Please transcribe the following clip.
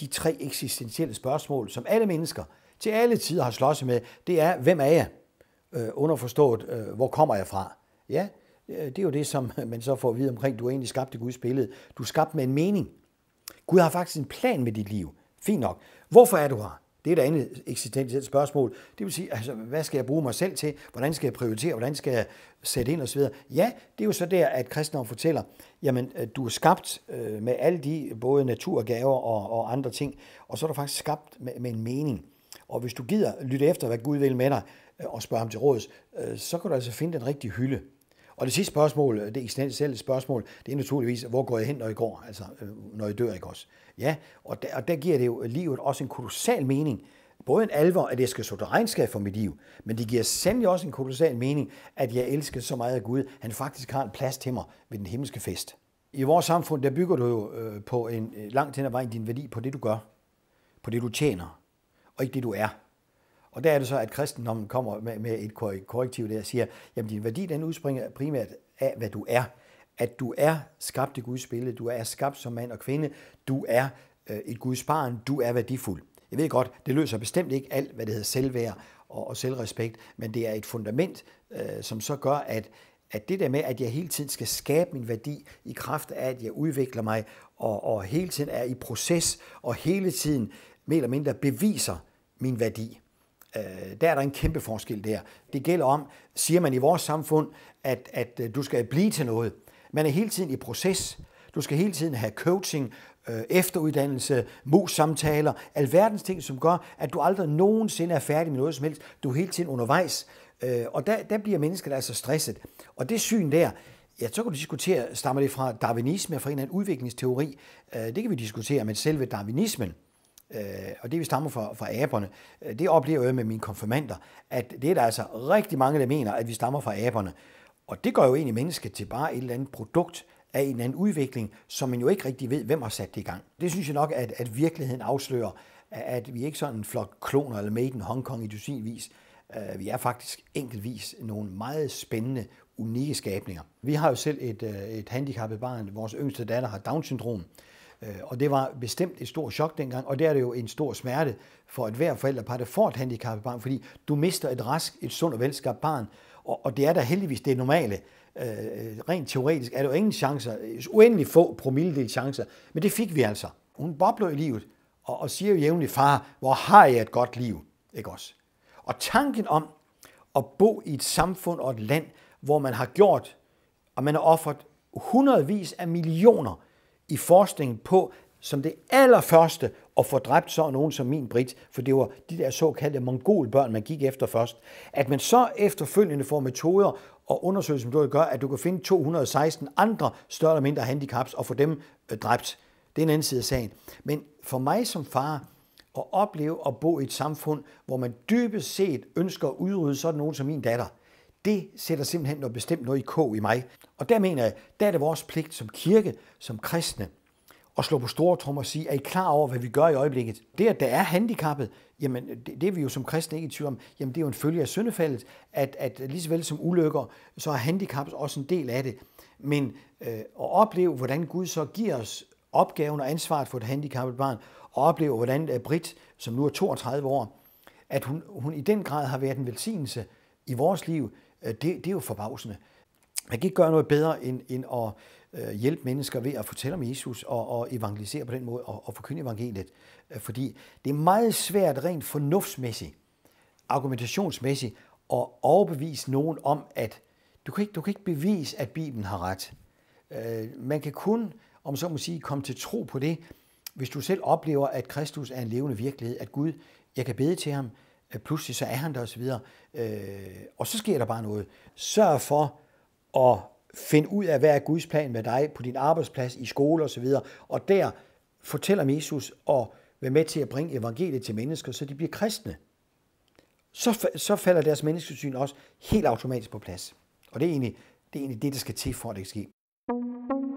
De tre eksistentielle spørgsmål, som alle mennesker til alle tider har slået med, det er, hvem er jeg? Øh, underforstået, øh, hvor kommer jeg fra? Ja, øh, det er jo det, som man så får at vide omkring, du er egentlig skabt i Guds billede. Du er skabt med en mening. Gud har faktisk en plan med dit liv. Fint nok. Hvorfor er du her? Det er et andet eksistentielt spørgsmål. Det vil sige, altså, hvad skal jeg bruge mig selv til? Hvordan skal jeg prioritere? Hvordan skal jeg sætte ind osv.? Ja, det er jo så der, at kristendom fortæller, jamen, øh, du er skabt øh, med alle de både naturgaver og, og andre ting, og så er du faktisk skabt med, med en mening. Og hvis du gider lytte efter, hvad Gud vil med dig, øh, og spørge ham til råds, så kan du altså finde den rigtige hylde. Og det sidste spørgsmål, øh, det eksistentielle spørgsmål, det er naturligvis, hvor går jeg hen, når I går, altså øh, når I dør, ikke også? Ja, og der, og der giver det jo livet også en kolossal mening, både en alvor, at jeg skal stå til regnskab for mit liv, men det giver sandelig også en kolossal mening, at jeg elsker så meget af Gud, han faktisk har en plads til mig ved den himmelske fest. I vores samfund, der bygger du jo øh, på en langt hen ad vejen din værdi på det, du gør, på det, du tjener, og ikke det, du er. Og der er det så, at kristendommen kommer med, med et korrektiv, der siger, jamen din værdi den udspringer primært af, hvad du er. At du er skabt i Guds billede, du er skabt som mand og kvinde, du er øh, et Guds barn, du er værdifuld. Jeg ved godt, det løser bestemt ikke alt, hvad det hedder selvværd og, og selvrespekt, men det er et fundament, øh, som så gør, at, at det der med, at jeg hele tiden skal skabe min værdi i kraft af, at jeg udvikler mig og, og hele tiden er i proces og hele tiden mere eller mindre beviser min værdi. Øh, der er der en kæmpe forskel der. Det gælder om, siger man i vores samfund, at, at øh, du skal blive til noget. Man er hele tiden i proces. Du skal hele tiden have coaching, øh, efteruddannelse, mus-samtaler, alverdens ting, som gør, at du aldrig nogensinde er færdig med noget som helst. Du er hele tiden undervejs. Øh, og der, der bliver mennesket altså stresset. Og det syn der, ja, så kan du diskutere, stammer det fra darwinisme, fra en eller anden udviklingsteori. Øh, det kan vi diskutere, med selve darwinismen, øh, og det vi stammer fra, fra aberne, øh, det oplever jeg med mine konfirmander, at det er der altså rigtig mange, der mener, at vi stammer fra aberne. Og det gør jo egentlig mennesket til bare et eller andet produkt af en eller anden udvikling, som man jo ikke rigtig ved, hvem har sat det i gang. Det synes jeg nok, at, at virkeligheden afslører, at vi ikke sådan en flok kloner eller made in Hong Kong i dusinvis. Øh, vi er faktisk enkeltvis nogle meget spændende, unikke skabninger. Vi har jo selv et, øh, et handicappet barn. Vores yngste datter har Down-syndrom. Øh, og det var bestemt et stort chok dengang, og der er det jo en stor smerte for et hver forældrepar, der får et handicappet barn, fordi du mister et rask, et sundt og velskabt barn. Og, og det er da heldigvis det normale. Øh, rent teoretisk er der jo ingen chancer, uendelig få promilledel chancer, men det fik vi altså. Hun bobler i livet, og, og siger jo jævnligt, far, hvor har jeg et godt liv? Ikke også? Og tanken om at bo i et samfund og et land, hvor man har gjort, og man har offret hundredvis af millioner i forskningen på som det allerførste at få dræbt så nogen som min Brit, for det var de der såkaldte mongolbørn, man gik efter først. At man så efterfølgende får metoder og undersøgelser, som du gør, at du kan finde 216 andre større eller mindre handicaps og få dem øh, dræbt. Det er en anden side af sagen. Men for mig som far, at opleve at bo i et samfund, hvor man dybest set ønsker at udrydde sådan nogen som min datter, det sætter simpelthen noget bestemt noget i kog i mig. Og der mener jeg, der er det vores pligt som kirke, som kristne, at slå på store trommer og sige, er I klar over, hvad vi gør i øjeblikket? Det, at der er handicappet, jamen det, det er vi jo som kristne ikke i tvivl om, jamen det er jo en følge af syndefaldet, at, at lige så vel som ulykker, så er handicap også en del af det. Men øh, at opleve, hvordan Gud så giver os opgaven og ansvaret for et handicappet barn, og opleve, hvordan øh, Brit, som nu er 32 år, at hun, hun i den grad har været en velsignelse i vores liv, øh, det, det er jo forbavsende man kan ikke gøre noget bedre end, end at øh, hjælpe mennesker ved at fortælle om Jesus og, og evangelisere på den måde og, og forkynde evangeliet. Øh, fordi det er meget svært rent fornuftsmæssigt, argumentationsmæssigt, at overbevise nogen om, at du kan ikke, du kan ikke bevise, at Bibelen har ret. Øh, man kan kun, om så må sige, komme til tro på det, hvis du selv oplever, at Kristus er en levende virkelighed, at Gud, jeg kan bede til ham, øh, pludselig så er han der osv., øh, og så sker der bare noget. Sørg for, at finde ud af, hvad er Guds plan med dig på din arbejdsplads, i skole osv. Og der fortæller om Jesus og være med til at bringe evangeliet til mennesker, så de bliver kristne. Så, så falder deres menneskesyn også helt automatisk på plads. Og det er egentlig det, er egentlig det der skal til for, at det kan ske.